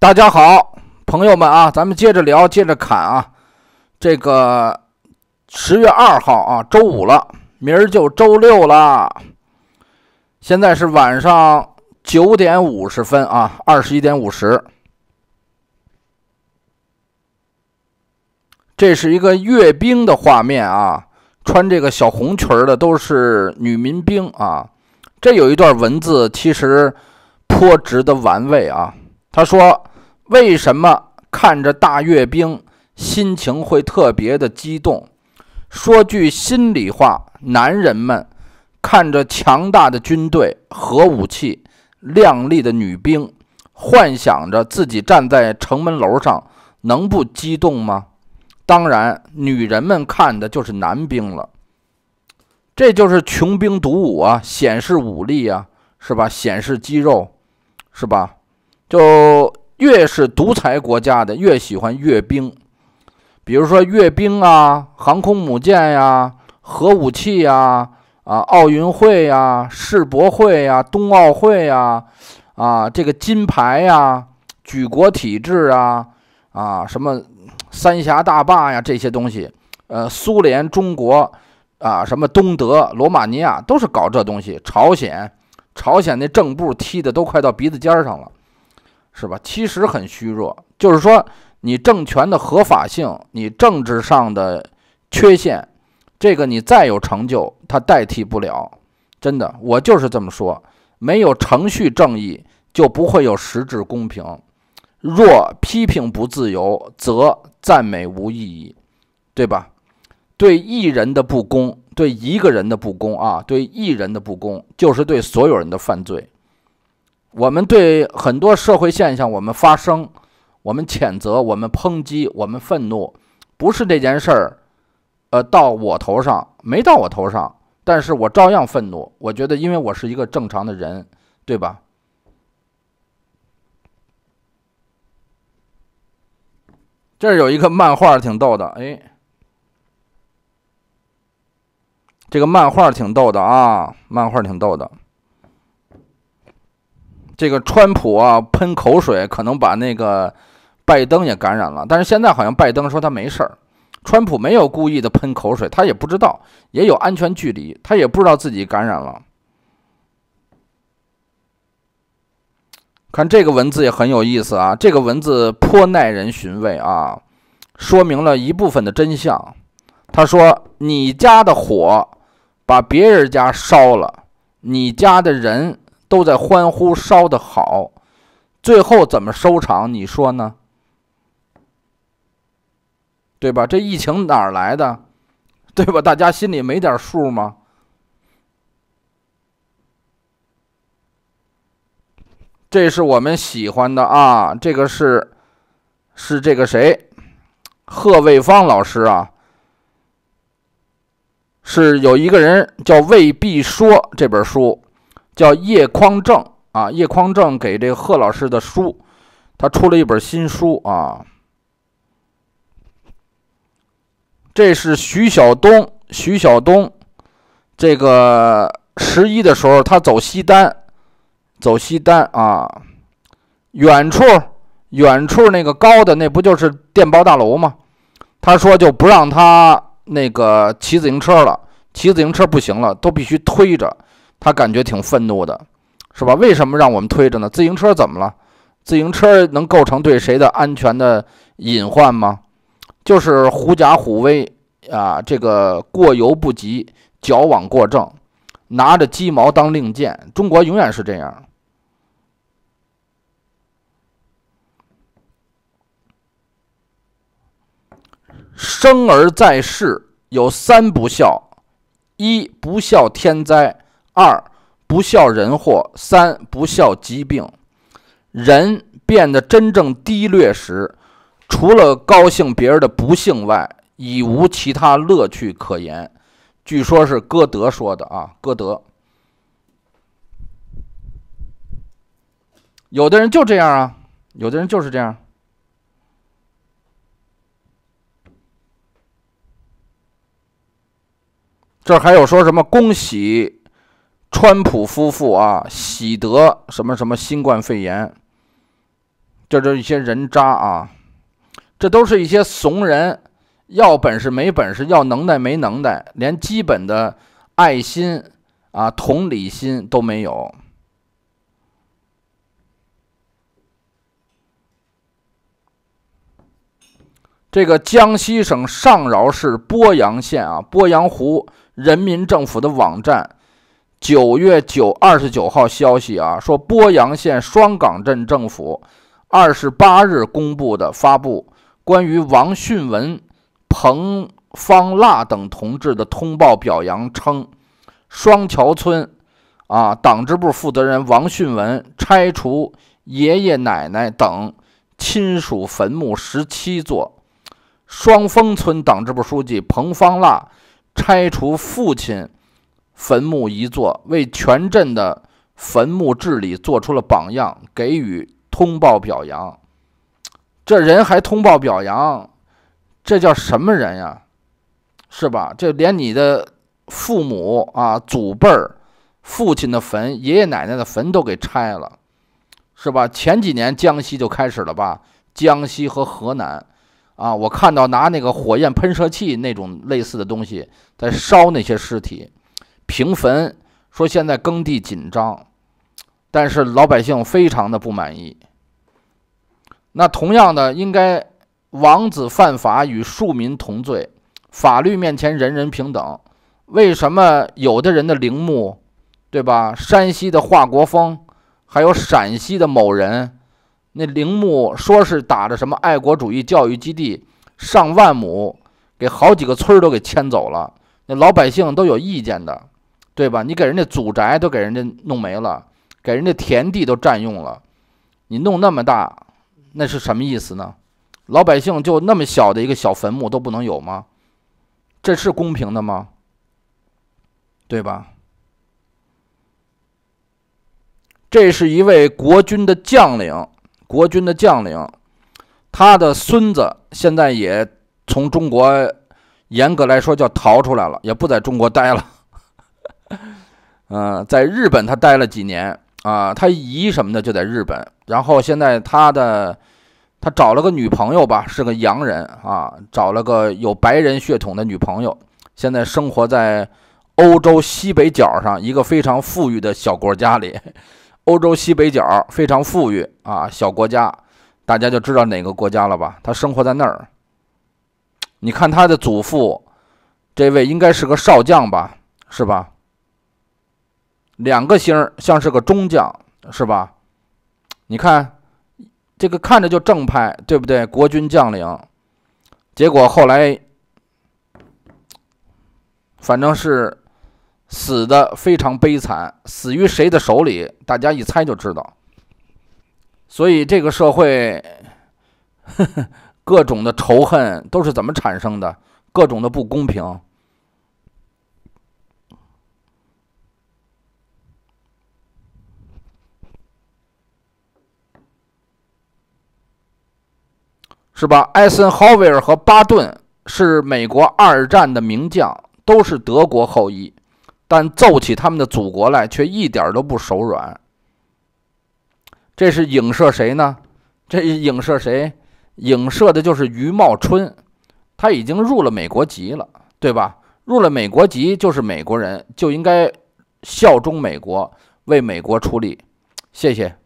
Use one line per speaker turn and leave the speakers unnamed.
大家好，朋友们啊，咱们接着聊，接着侃啊。这个十月二号啊，周五了，明儿就周六了。现在是晚上九点五十分啊，二十一点五十。这是一个阅兵的画面啊，穿这个小红裙儿的都是女民兵啊。这有一段文字，其实颇值得玩味啊。他说。为什么看着大阅兵心情会特别的激动？说句心里话，男人们看着强大的军队、核武器、靓丽的女兵，幻想着自己站在城门楼上，能不激动吗？当然，女人们看的就是男兵了。这就是穷兵黩武啊，显示武力啊，是吧？显示肌肉，是吧？就。越是独裁国家的，越喜欢阅兵，比如说阅兵啊，航空母舰呀，核武器呀，啊，奥运会呀，世博会呀，冬奥会呀，啊，这个金牌呀，举国体制啊，啊，什么三峡大坝呀，这些东西，呃，苏联、中国啊，什么东德、罗马尼亚都是搞这东西。朝鲜，朝鲜那正步踢的都快到鼻子尖上了。是吧？其实很虚弱，就是说你政权的合法性，你政治上的缺陷，这个你再有成就，它代替不了。真的，我就是这么说。没有程序正义，就不会有实质公平。若批评不自由，则赞美无意义，对吧？对一人的不公，对一个人的不公啊，对一人的不公，就是对所有人的犯罪。我们对很多社会现象，我们发声，我们谴责，我们抨击，我们愤怒，不是这件事儿，呃，到我头上没到我头上，但是我照样愤怒。我觉得，因为我是一个正常的人，对吧？这有一个漫画挺逗的，哎，这个漫画挺逗的啊，漫画挺逗的。这个川普啊喷口水，可能把那个拜登也感染了。但是现在好像拜登说他没事儿，川普没有故意的喷口水，他也不知道，也有安全距离，他也不知道自己感染了。看这个文字也很有意思啊，这个文字颇耐人寻味啊，说明了一部分的真相。他说：“你家的火把别人家烧了，你家的人。”都在欢呼烧的好，最后怎么收场？你说呢？对吧？这疫情哪儿来的？对吧？大家心里没点数吗？这是我们喜欢的啊，这个是是这个谁？贺卫方老师啊，是有一个人叫《未必说》这本书。叫叶匡正啊，叶匡正给这贺老师的书，他出了一本新书啊。这是徐晓东，徐晓东，这个十一的时候他走西单，走西单啊。远处，远处那个高的那不就是电报大楼吗？他说就不让他那个骑自行车了，骑自行车不行了，都必须推着。他感觉挺愤怒的，是吧？为什么让我们推着呢？自行车怎么了？自行车能构成对谁的安全的隐患吗？就是狐假虎威啊！这个过犹不及，矫枉过正，拿着鸡毛当令箭。中国永远是这样。生而在世有三不孝：一不孝天灾。二不笑人祸，三不笑疾病。人变得真正低劣时，除了高兴别人的不幸外，已无其他乐趣可言。据说，是歌德说的啊，歌德。有的人就这样啊，有的人就是这样。这还有说什么？恭喜！川普夫妇啊，喜得什么什么新冠肺炎，这是一些人渣啊！这都是一些怂人，要本事没本事，要能耐没能耐，连基本的爱心啊、同理心都没有。这个江西省上饶市鄱阳县啊，鄱阳湖人民政府的网站。九月九二十九号消息啊，说波阳县双岗镇政府二十八日公布的发布关于王训文、彭芳腊等同志的通报表扬称，双桥村啊党支部负责人王训文拆除爷爷奶奶等亲属坟墓十七座，双峰村党支部书记彭芳腊拆除父亲。坟墓一座，为全镇的坟墓治理做出了榜样，给予通报表扬。这人还通报表扬，这叫什么人呀？是吧？这连你的父母啊、祖辈儿、父亲的坟、爷爷奶奶的坟都给拆了，是吧？前几年江西就开始了吧？江西和河南啊，我看到拿那个火焰喷射器那种类似的东西在烧那些尸体。平坟说现在耕地紧张，但是老百姓非常的不满意。那同样的，应该王子犯法与庶民同罪，法律面前人人平等。为什么有的人的陵墓，对吧？山西的华国锋，还有陕西的某人，那陵墓说是打着什么爱国主义教育基地，上万亩给好几个村儿都给迁走了，那老百姓都有意见的。对吧？你给人家祖宅都给人家弄没了，给人家田地都占用了，你弄那么大，那是什么意思呢？老百姓就那么小的一个小坟墓都不能有吗？这是公平的吗？对吧？这是一位国军的将领，国军的将领，他的孙子现在也从中国，严格来说叫逃出来了，也不在中国待了。呃，在日本他待了几年啊，他姨什么的就在日本。然后现在他的他找了个女朋友吧，是个洋人啊，找了个有白人血统的女朋友。现在生活在欧洲西北角上一个非常富裕的小国家里。欧洲西北角非常富裕啊，小国家，大家就知道哪个国家了吧？他生活在那儿。你看他的祖父，这位应该是个少将吧，是吧？两个星儿像是个中将，是吧？你看，这个看着就正派，对不对？国军将领，结果后来，反正是死的非常悲惨，死于谁的手里，大家一猜就知道。所以这个社会，各种的仇恨都是怎么产生的？各种的不公平。是吧？艾森豪威尔和巴顿是美国二战的名将，都是德国后裔，但揍起他们的祖国来却一点都不手软。这是影射谁呢？这影射谁？影射的就是余茂春。他已经入了美国籍了，对吧？入了美国籍就是美国人，就应该效忠美国，为美国出力。谢谢。